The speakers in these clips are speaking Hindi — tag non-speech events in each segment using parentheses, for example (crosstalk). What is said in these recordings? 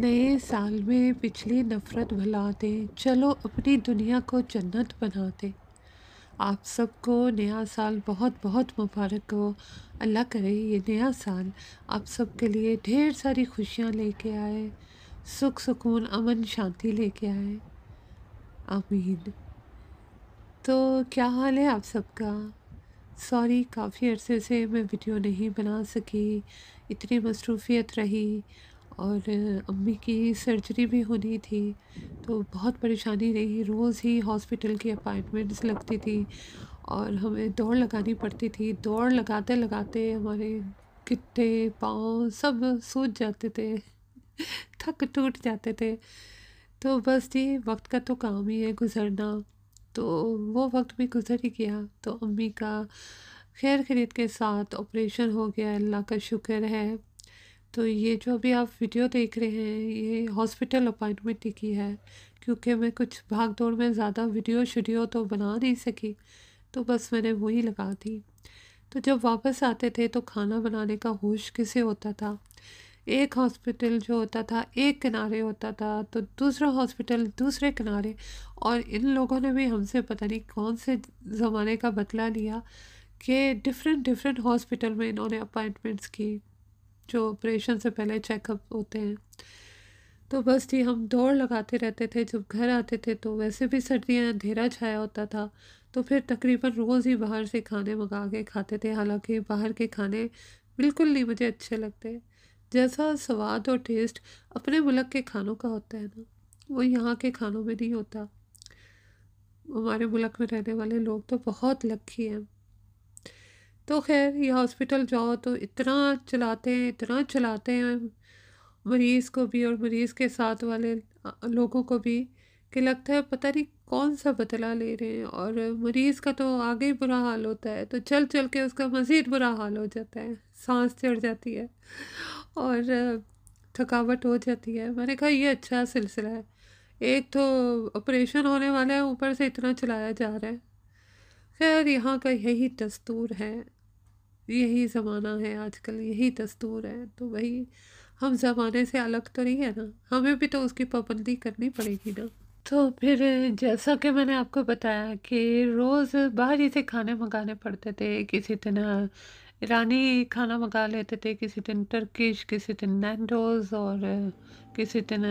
नए साल में पिछली नफ़रत भुला दें चलो अपनी दुनिया को जन्नत बना दें आप सबको नया साल बहुत बहुत मुबारक हो अल्लाह करे ये नया साल आप सबके लिए ढेर सारी खुशियाँ लेके आए सुख सुकून अमन शांति लेके आए आमीन तो क्या हाल है आप सबका सॉरी काफ़ी अरसे से मैं वीडियो नहीं बना सकी इतनी मसरूफियत रही और अम्मी की सर्जरी भी होनी थी तो बहुत परेशानी रही रोज़ ही हॉस्पिटल की अपॉइंटमेंट्स लगती थी और हमें दौड़ लगानी पड़ती थी दौड़ लगाते लगाते हमारे किट्टे पाँव सब सूज जाते थे (laughs) थक टूट जाते थे तो बस जी वक्त का तो काम ही है गुज़रना तो वो वक्त भी गुज़र ही गया तो अम्मी का खैर खरीद के साथ ऑपरेशन हो गया अल्लाह का शुक्र है तो ये जो अभी आप वीडियो देख रहे हैं ये हॉस्पिटल अपॉइंटमेंट की है क्योंकि मैं कुछ भाग दौड़ में ज़्यादा वीडियो शीडियो तो बना नहीं सकी तो बस मैंने वही लगा दी तो जब वापस आते थे तो खाना बनाने का होश किसे होता था एक हॉस्पिटल जो होता था एक किनारे होता था तो दूसरा हॉस्पिटल दूसरे किनारे और इन लोगों ने भी हमसे पता नहीं कौन से ज़माने का बतला लिया कि डिफरेंट डिफरेंट हॉस्पिटल में इन्होंने अपॉइंटमेंट्स की जो ऑपरेशन से पहले चेकअप होते हैं तो बस जी हम दौड़ लगाते रहते थे जब घर आते थे तो वैसे भी सर्दियाँ अंधेरा छाया होता था तो फिर तकरीबन रोज़ ही बाहर से खाने मंगा के खाते थे हालांकि बाहर के खाने बिल्कुल नहीं मुझे अच्छे लगते जैसा स्वाद और टेस्ट अपने मुल्क के खानों का होता है ना वो यहाँ के खानों में नहीं होता हमारे मुल्क में रहने वाले लोग तो बहुत लक्की हैं तो खैर ये हॉस्पिटल जाओ तो इतना चलाते हैं इतना चलाते हैं मरीज़ को भी और मरीज़ के साथ वाले लोगों को भी कि लगता है पता नहीं कौन सा बदला ले रहे हैं और मरीज़ का तो आगे ही बुरा हाल होता है तो चल चल के उसका मज़ीद बुरा हाल हो जाता है सांस चढ़ जाती है और थकावट हो जाती है मैंने कहा ये अच्छा सिलसिला है एक तो ऑपरेशन होने वाला है ऊपर से इतना चलाया जा रहा है खैर यहाँ का यही दस्तूर है यही ज़माना है आजकल यही दस्तूर है तो वही हम ज़माने से अलग तो नहीं है ना हमें भी तो उसकी पाबंदी करनी पड़ेगी ना तो फिर जैसा कि मैंने आपको बताया कि रोज़ बाहर ही से खाने मंगाने पड़ते थे किसी दिन ईरानी खाना मंगा लेते थे किसी दिन टर्किश किसी दिन नैंडोज और किसी दिन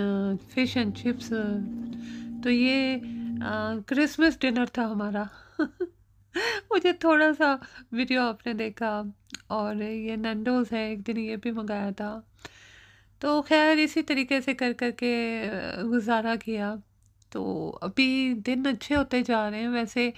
फ़िश एंड चिप्स तो ये क्रिसमस डिनर था हमारा (laughs) मुझे थोड़ा सा वीडियो आपने देखा और ये नंडोज है एक दिन ये भी मंगाया था तो खैर इसी तरीके से कर कर के गुजारा किया तो अभी दिन अच्छे होते जा रहे हैं वैसे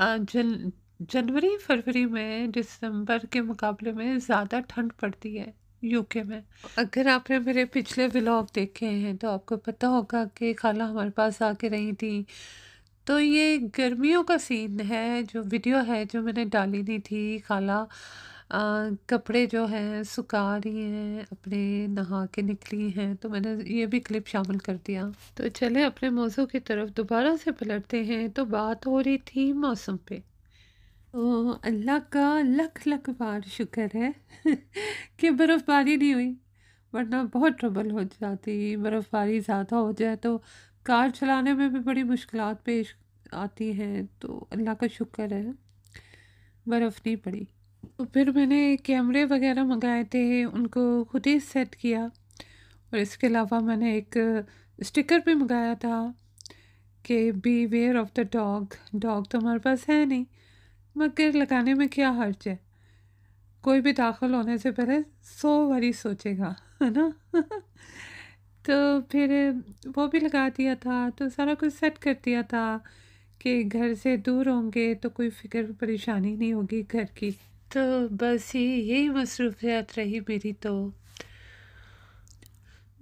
जन जनवरी फरवरी में दिसंबर के मुकाबले में ज़्यादा ठंड पड़ती है यूके में अगर आपने मेरे पिछले व्लॉग देखे हैं तो आपको पता होगा कि खाला हमारे पास आके रही थी तो ये गर्मियों का सीन है जो वीडियो है जो मैंने डाली नहीं थी खाला आ, कपड़े जो हैं सुखा रही हैं अपने नहा के निकली हैं तो मैंने ये भी क्लिप शामिल कर दिया तो चले अपने मौसम की तरफ दोबारा से पलटते हैं तो बात हो रही थी मौसम पे तो अल्लाह का लख लख बार शुक्र है (laughs) कि बर्फ़बारी नहीं हुई वरना बहुत ट्रबल हो जाती बर्फ़बारी ज़्यादा हो जाए तो कार चलाने में भी बड़ी मुश्किल पेश आती हैं तो अल्लाह का शुक्र है बर्फ़ नहीं पड़ी तो फिर मैंने कैमरे वगैरह मंगाए थे उनको खुद ही सेट किया और इसके अलावा मैंने एक स्टिकर भी मंगाया था कि beware of the dog dog तो हमारे पास है नहीं मगर लगाने में क्या हर्ज है कोई भी दाखिल होने से पहले सौ बारी सोचेगा है ना (laughs) तो फिर वो भी लगा दिया था तो सारा कुछ सेट कर दिया था कि घर से दूर होंगे तो कोई फिक्र परेशानी नहीं होगी घर की तो बस ये यही मसरूफियात रही मेरी तो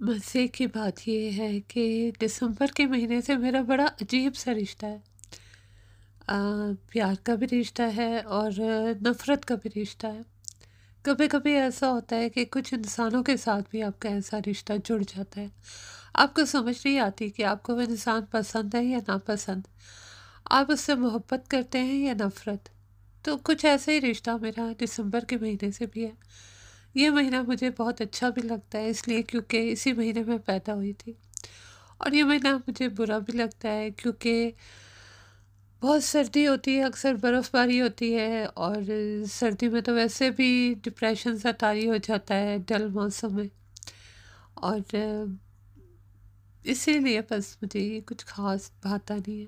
मज़े की बात ये है कि दिसंबर के महीने से मेरा बड़ा अजीब सा रिश्ता है आ, प्यार का भी रिश्ता है और नफ़रत का भी रिश्ता है कभी कभी ऐसा होता है कि कुछ इंसानों के साथ भी आपका ऐसा रिश्ता जुड़ जाता है आपको समझ नहीं आती कि आपको वो इंसान पसंद है या नापसंद आप उससे मोहब्बत करते हैं या नफ़रत तो कुछ ऐसा ही रिश्ता मेरा दिसंबर के महीने से भी है ये महीना मुझे बहुत अच्छा भी लगता है इसलिए क्योंकि इसी महीने में पैदा हुई थी और यह महीना मुझे बुरा भी लगता है क्योंकि बहुत सर्दी होती है अक्सर बर्फ़बारी होती है और सर्दी में तो वैसे भी डिप्रेशन सा तारी हो जाता है डल मौसम में और इसीलिए बस मुझे ये कुछ ख़ास बात नहीं है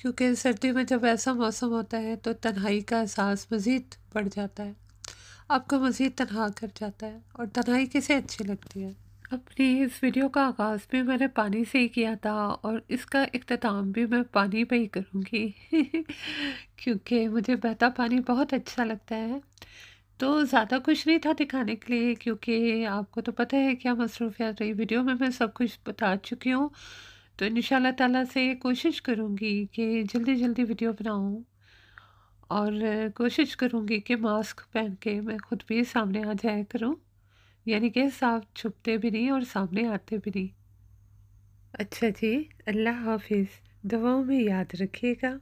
क्योंकि सर्दी में जब ऐसा मौसम होता है तो तन्हाई का एहसास मज़ीद बढ़ जाता है आपको मज़ीद तनहा कर जाता है और तन्हाई किसे अच्छी लगती है अपनी इस वीडियो का आगाज़ भी मैंने पानी से ही किया था और इसका अख्ताम भी मैं पानी पे ही करूँगी (laughs) क्योंकि मुझे बहता पानी बहुत अच्छा लगता है तो ज़्यादा कुछ नहीं था दिखाने के लिए क्योंकि आपको तो पता है क्या मसरूफियात रही वीडियो में मैं सब कुछ बता चुकी हूँ तो इन शाल से कोशिश करूँगी कि जल्दी जल्दी वीडियो बनाऊँ और कोशिश करूँगी कि मास्क पहन के मैं ख़ुद भी सामने आ जाया करूँ यानी कि साफ छुपते भी नहीं और सामने आते भी नहीं अच्छा जी अल्लाह हाफिज़ दुआओं में याद रखिएगा